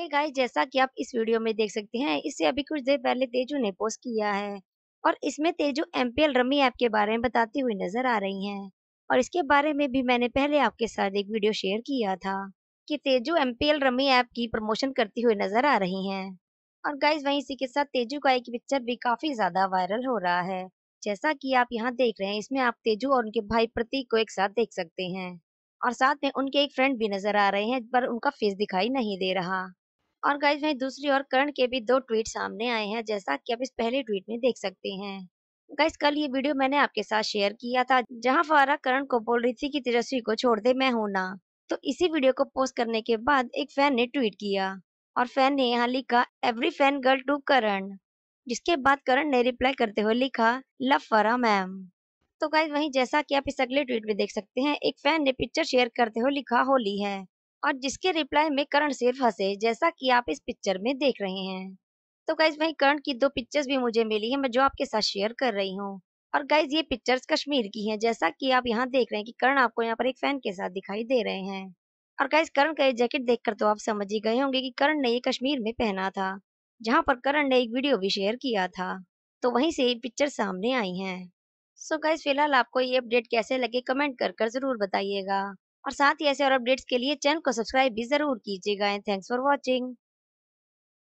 हे hey guys जैसा कि आप इस वीडियो में देख सकते हैं इससे अभी कुछ देर पहले तेजू ने पोस्ट किया है और इसमें तेजू एल रमी ऐप के बारे में बताती हुई नजर आ रही हैं और इसके बारे में भी मैंने पहले आपके साथ एक वीडियो शेयर किया था कि तेजू एल रमी ऐप की प्रमोशन करती हुई नजर आ रही हैं और गाइज वहीं इसी के साथ तेजू का एक पिक्चर भी काफी ज्यादा वायरल हो रहा है जैसा कि आप यहाँ देख रहे हैं इसमें आप तेजू और उनके भाई प्रतीक को एक साथ देख सकते हैं और साथ में उनके एक फ्रेंड भी नजर आ रहे हैं पर उनका फेस दिखाई नहीं दे रहा और गाइज वहीं दूसरी ओर करण के भी दो ट्वीट सामने आए हैं जैसा कि आप इस पहले ट्वीट में देख सकते हैं गाइस कल ये वीडियो मैंने आपके साथ शेयर किया था जहां फारा करण को बोल रही थी कि तेजस्वी को छोड़ दे मैं हूं ना तो इसी वीडियो को पोस्ट करने के बाद एक फैन ने ट्वीट किया और फैन ने यहाँ लिखा every fan girl to Karan जिसके बाद करण ने रिप्लाई करते हुए लिखा लव फरा मैम तो गाइज वही जैसा की आप इस अगले ट्वीट में देख सकते हैं एक फैन ने पिक्चर शेयर करते हुए लिखा होली है और जिसके रिप्लाई में करण सिर्फ फंसे जैसा कि आप इस पिक्चर में देख रहे हैं तो गाइज वही करण की दो पिक्चर्स भी मुझे मिली है मैं जो आपके साथ शेयर कर रही हूँ और गाइज ये पिक्चर्स कश्मीर की हैं जैसा कि आप यहाँ देख रहे हैं कि करण आपको यहाँ पर एक फैन के साथ दिखाई दे रहे हैं और गाइज करण का ये जैकेट देखकर तो आप समझ ही गए होंगे कि करण ने ये कश्मीर में पहना था जहाँ पर करण ने एक वीडियो भी शेयर किया था तो वहीं से ये पिक्चर सामने आई हैं सो गाइज फिलहाल आपको ये अपडेट कैसे लगे कमेंट कर कर जरूर बताइएगा और साथ ही ऐसे और अपडेट्स के लिए चैनल को सब्सक्राइब भी जरूर कीजिएगा थैंक्स फॉर वॉचिंग